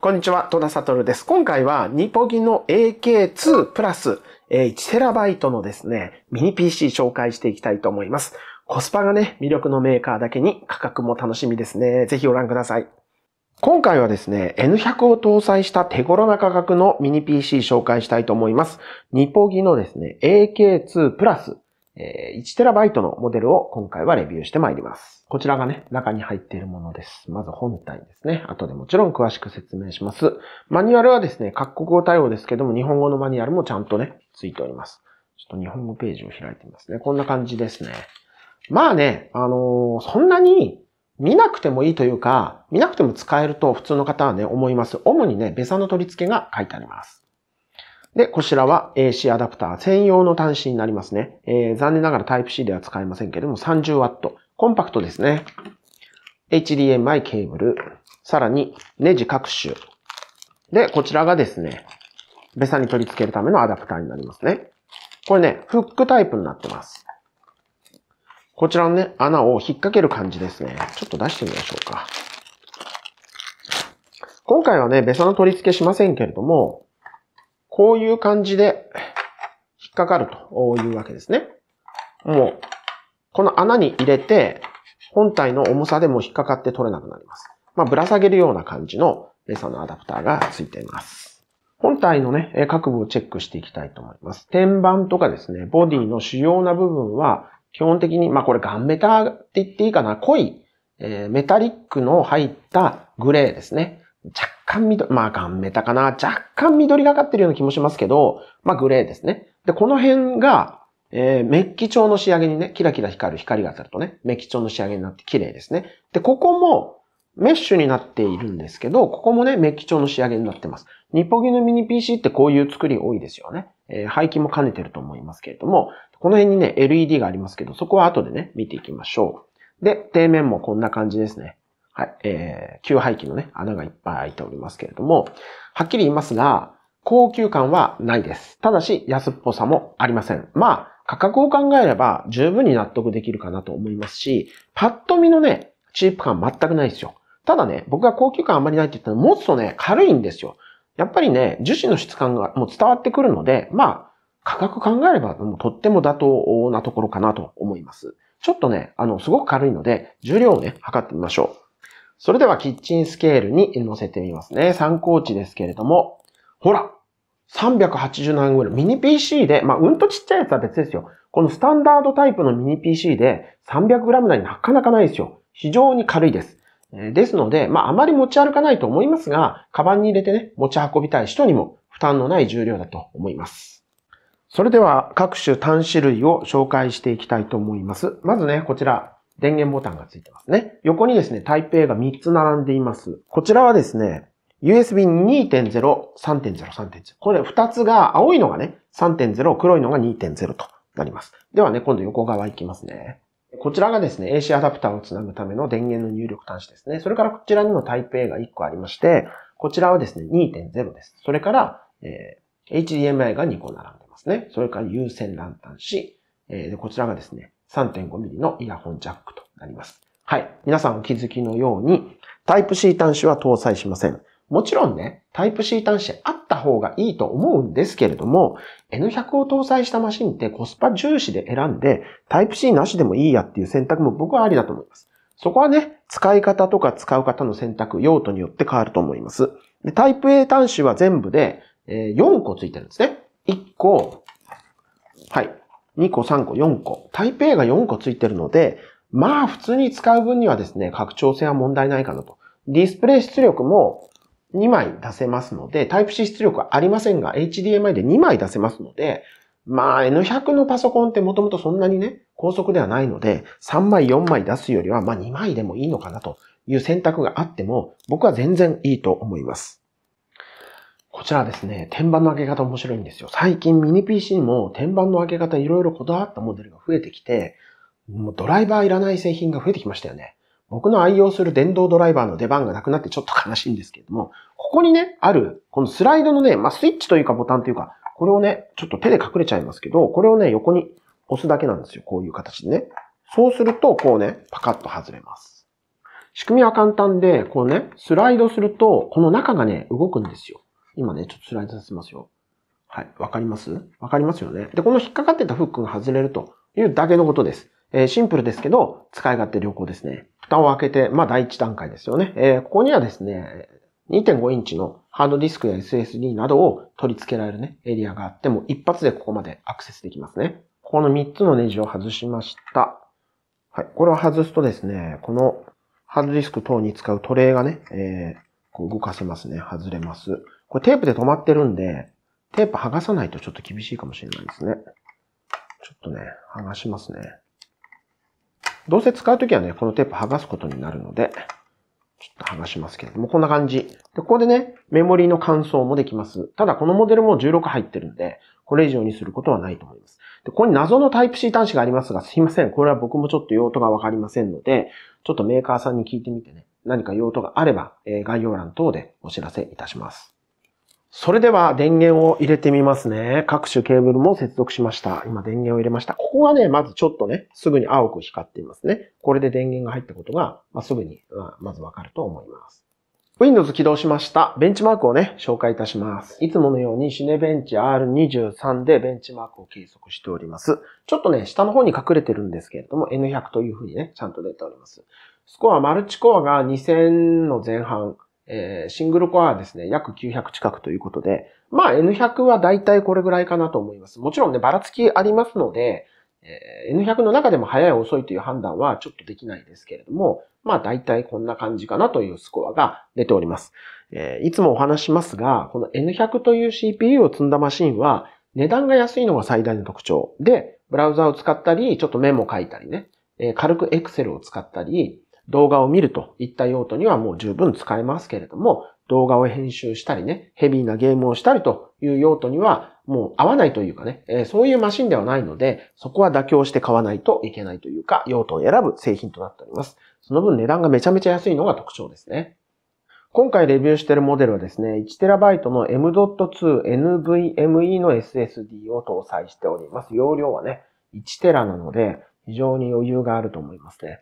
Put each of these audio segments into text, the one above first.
こんにちは、戸田悟です。今回は、ニポギの AK2 プラス 1TB のですね、ミニ PC 紹介していきたいと思います。コスパがね、魅力のメーカーだけに価格も楽しみですね。ぜひご覧ください。今回はですね、N100 を搭載した手頃な価格のミニ PC 紹介したいと思います。ニポギのですね、AK2 プラスえー、1TB のモデルを今回はレビューしてまいります。こちらがね、中に入っているものです。まず本体ですね。後でもちろん詳しく説明します。マニュアルはですね、各国語対応ですけども、日本語のマニュアルもちゃんとね、ついております。ちょっと日本語ページを開いてみますね。こんな感じですね。まあね、あのー、そんなに見なくてもいいというか、見なくても使えると普通の方はね、思います。主にね、ベサの取り付けが書いてあります。で、こちらは AC アダプター専用の端子になりますね。えー、残念ながら Type-C では使えませんけれども 30W。コンパクトですね。HDMI ケーブル。さらにネジ各種。で、こちらがですね、ベサに取り付けるためのアダプターになりますね。これね、フックタイプになってます。こちらのね、穴を引っ掛ける感じですね。ちょっと出してみましょうか。今回はね、ベサの取り付けしませんけれども、こういう感じで引っかかるというわけですね。もう、この穴に入れて、本体の重さでも引っかかって取れなくなります。まあ、ぶら下げるような感じのレサのアダプターが付いています。本体のね、各部をチェックしていきたいと思います。天板とかですね、ボディの主要な部分は、基本的に、まあこれガンメタって言っていいかな、濃い、えー、メタリックの入ったグレーですね。若干緑、まあ、ガンメタかな。若干緑がかってるような気もしますけど、まあ、グレーですね。で、この辺が、えー、メッキ調の仕上げにね、キラキラ光る光が当たるとね、メッキ調の仕上げになって綺麗ですね。で、ここも、メッシュになっているんですけど、ここもね、メッキ調の仕上げになってます。ニポギのミニ PC ってこういう作り多いですよね。えー、排気も兼ねてると思いますけれども、この辺にね、LED がありますけど、そこは後でね、見ていきましょう。で、底面もこんな感じですね。はい、えー、吸排気のね、穴がいっぱい開いておりますけれども、はっきり言いますが、高級感はないです。ただし、安っぽさもありません。まあ、価格を考えれば十分に納得できるかなと思いますし、パッと見のね、チープ感全くないですよ。ただね、僕が高級感あんまりないって言ったら、持つとね、軽いんですよ。やっぱりね、樹脂の質感がもう伝わってくるので、まあ、価格考えればもうとっても妥当なところかなと思います。ちょっとね、あの、すごく軽いので、重量をね、測ってみましょう。それではキッチンスケールに載せてみますね。参考値ですけれども、ほら3 8 0何ラム。ミニ PC で、まあ、うんとちっちゃいやつは別ですよ。このスタンダードタイプのミニ PC で 300g 台なかなかないですよ。非常に軽いです。ですので、まあ、あまり持ち歩かないと思いますが、カバンに入れてね、持ち運びたい人にも負担のない重量だと思います。それでは各種端子類を紹介していきたいと思います。まずね、こちら、電源ボタンがついてますね。横にですね、台北が3つ並んでいます。こちらはですね、USB 2.0、3.0、3.0。これ2つが、青いのがね、3.0、黒いのが2.0となります。ではね、今度横側行きますね。こちらがですね、AC アダプターをつなぐための電源の入力端子ですね。それからこちらにも台北が1個ありまして、こちらはですね、2.0です。それから、えー、HDMI が2個並んでますね。それから有線ランタ端子。えー、こちらがですね、3.5mm のイヤホンジャックとなります。はい。皆さんお気づきのように、タイプ C 端子は搭載しません。もちろんね、タイプ C 端子あった方がいいと思うんですけれども、N100 を搭載したマシンってコスパ重視で選んで、タイプ C なしでもいいやっていう選択も僕はありだと思います。そこはね、使い方とか使う方の選択、用途によって変わると思います。でタイプ A 端子は全部で4個ついてるんですね。1個、はい、2個、3個、4個。台北が4個ついてるので、まあ普通に使う分にはですね、拡張性は問題ないかなと。ディスプレイ出力も2枚出せますので、Type-C 出力はありませんが、HDMI で2枚出せますので、まあ N100 のパソコンってもともとそんなにね、高速ではないので、3枚4枚出すよりは、まあ2枚でもいいのかなという選択があっても、僕は全然いいと思います。こちらですね、天板の開け方面白いんですよ。最近ミニ PC も天板の開け方いろいろこだわったモデルが増えてきて、もうドライバーいらない製品が増えてきましたよね。僕の愛用する電動ドライバーの出番がなくなってちょっと悲しいんですけれども、ここにね、ある、このスライドのね、まあ、スイッチというかボタンというか、これをね、ちょっと手で隠れちゃいますけど、これをね、横に押すだけなんですよ。こういう形でね。そうすると、こうね、パカッと外れます。仕組みは簡単で、こうね、スライドすると、この中がね、動くんですよ。今ね、ちょっとスライドさせますよ。はい。わかりますわかりますよね。で、この引っかかってたフックが外れるというだけのことです。えー、シンプルですけど、使い勝手良好ですね。蓋を開けて、まあ、第一段階ですよね。えー、ここにはですね、2.5インチのハードディスクや SSD などを取り付けられるね、エリアがあっても、一発でここまでアクセスできますね。この3つのネジを外しました。はい。これを外すとですね、このハードディスク等に使うトレイがね、えー、こう動かせますね。外れます。これテープで止まってるんで、テープ剥がさないとちょっと厳しいかもしれないですね。ちょっとね、剥がしますね。どうせ使うときはね、このテープ剥がすことになるので、ちょっと剥がしますけれども、こんな感じ。で、ここでね、メモリーの乾燥もできます。ただ、このモデルも16入ってるんで、これ以上にすることはないと思います。で、ここに謎のタイプ C 端子がありますが、すいません。これは僕もちょっと用途がわかりませんので、ちょっとメーカーさんに聞いてみてね、何か用途があれば、え概要欄等でお知らせいたします。それでは電源を入れてみますね。各種ケーブルも接続しました。今電源を入れました。ここがね、まずちょっとね、すぐに青く光っていますね。これで電源が入ったことが、まあ、すぐに、まずわかると思います。Windows 起動しました。ベンチマークをね、紹介いたします。いつものようにシネベンチ R23 でベンチマークを計測しております。ちょっとね、下の方に隠れてるんですけれども、N100 というふうにね、ちゃんと出ております。スコア、マルチコアが2000の前半。えー、シングルコアはですね、約900近くということで、まあ N100 はだいたいこれぐらいかなと思います。もちろんね、ばらつきありますので、えー、N100 の中でも早い遅いという判断はちょっとできないですけれども、まあ大体こんな感じかなというスコアが出ております。えー、いつもお話しますが、この N100 という CPU を積んだマシンは、値段が安いのが最大の特徴。で、ブラウザを使ったり、ちょっとメモ書いたりね、えー、軽く Excel を使ったり、動画を見るといった用途にはもう十分使えますけれども、動画を編集したりね、ヘビーなゲームをしたりという用途にはもう合わないというかね、えそういうマシンではないので、そこは妥協して買わないといけないというか、用途を選ぶ製品となっております。その分値段がめちゃめちゃ安いのが特徴ですね。今回レビューしているモデルはですね、1TB の M.2NVMe の SSD を搭載しております。容量はね、1TB なので、非常に余裕があると思いますね。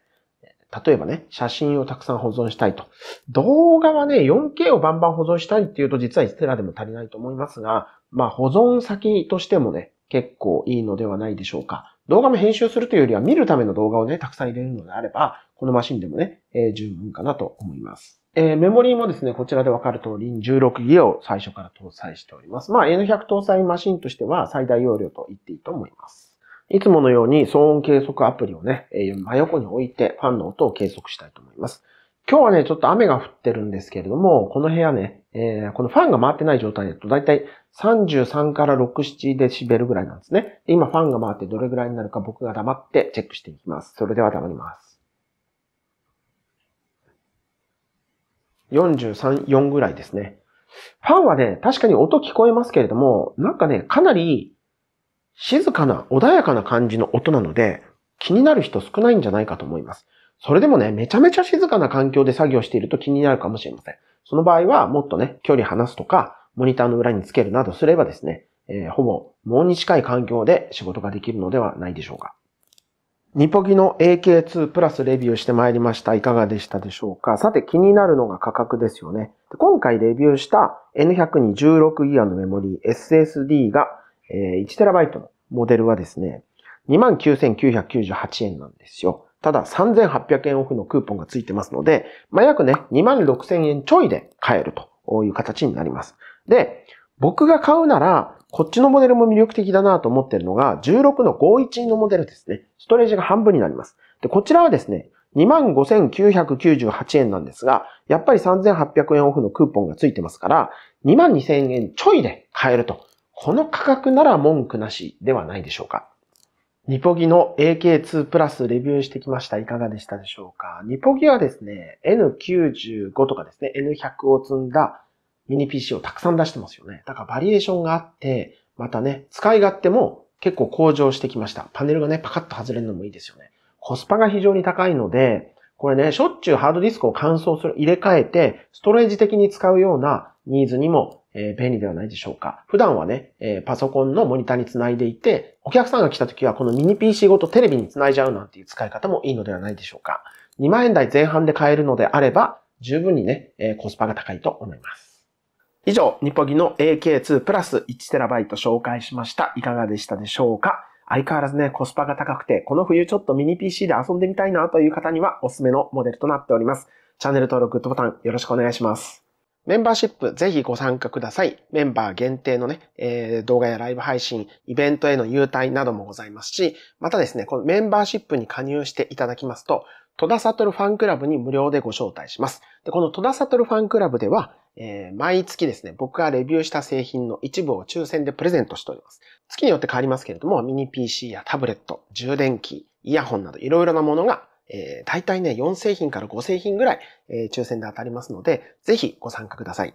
例えばね、写真をたくさん保存したいと。動画はね、4K をバンバン保存したいっていうと実は1テラでも足りないと思いますが、まあ保存先としてもね、結構いいのではないでしょうか。動画も編集するというよりは見るための動画をね、たくさん入れるのであれば、このマシンでもね、えー、十分かなと思います。えー、メモリーもですね、こちらでわかる通りに 16GB を最初から搭載しております。まあ N100 搭載マシンとしては最大容量と言っていいと思います。いつものように騒音計測アプリをね、真横に置いてファンの音を計測したいと思います。今日はね、ちょっと雨が降ってるんですけれども、この部屋ね、えー、このファンが回ってない状態だと、だいたい33から6、7デシベルぐらいなんですね。今ファンが回ってどれぐらいになるか僕が黙ってチェックしていきます。それでは黙ります。43、4ぐらいですね。ファンはね、確かに音聞こえますけれども、なんかね、かなり静かな、穏やかな感じの音なので、気になる人少ないんじゃないかと思います。それでもね、めちゃめちゃ静かな環境で作業していると気になるかもしれません。その場合は、もっとね、距離離すとか、モニターの裏につけるなどすればですね、えー、ほぼ、もうに近い環境で仕事ができるのではないでしょうか。ニポギの AK2 プラスレビューしてまいりました。いかがでしたでしょうかさて気になるのが価格ですよね。今回レビューした N100 に16ギガのメモリー SSD が 1TB のモデルはですね、29,998円なんですよ。ただ3,800円オフのクーポンがついてますので、まあ、約ね、26,000円ちょいで買えるという形になります。で、僕が買うなら、こっちのモデルも魅力的だなと思ってるのが、16の51のモデルですね。ストレージが半分になります。で、こちらはですね、25,998円なんですが、やっぱり3,800円オフのクーポンがついてますから、22,000円ちょいで買えるとこの価格なら文句なしではないでしょうか。ニポギの AK2 プラスレビューしてきました。いかがでしたでしょうかニポギはですね、N95 とかですね、N100 を積んだミニ PC をたくさん出してますよね。だからバリエーションがあって、またね、使い勝手も結構向上してきました。パネルがね、パカッと外れるのもいいですよね。コスパが非常に高いので、これね、しょっちゅうハードディスクを乾燥する、入れ替えて、ストレージ的に使うようなニーズにも、え便利ではないでしょうか。普段はね、えパソコンのモニターにつないでいて、お客さんが来た時はこのミニ PC ごとテレビにつないじゃうなんていう使い方もいいのではないでしょうか。2万円台前半で買えるのであれば、十分にね、えコスパが高いと思います。以上、ニポギの AK2 プラス 1TB 紹介しました。いかがでしたでしょうか相変わらずね、コスパが高くて、この冬ちょっとミニ PC で遊んでみたいなという方にはおすすめのモデルとなっております。チャンネル登録、グッドボタンよろしくお願いします。メンバーシップぜひご参加ください。メンバー限定のね、えー、動画やライブ配信、イベントへの優待などもございますし、またですね、このメンバーシップに加入していただきますと、戸田悟ファンクラブに無料でご招待します。でこの戸田悟ファンクラブでは、えー、毎月ですね、僕がレビューした製品の一部を抽選でプレゼントしております。月によって変わりますけれども、ミニ PC やタブレット、充電器、イヤホンなどいろいろなものがえー、大体ね、4製品から5製品ぐらい、えー、抽選で当たりますので、ぜひご参加ください。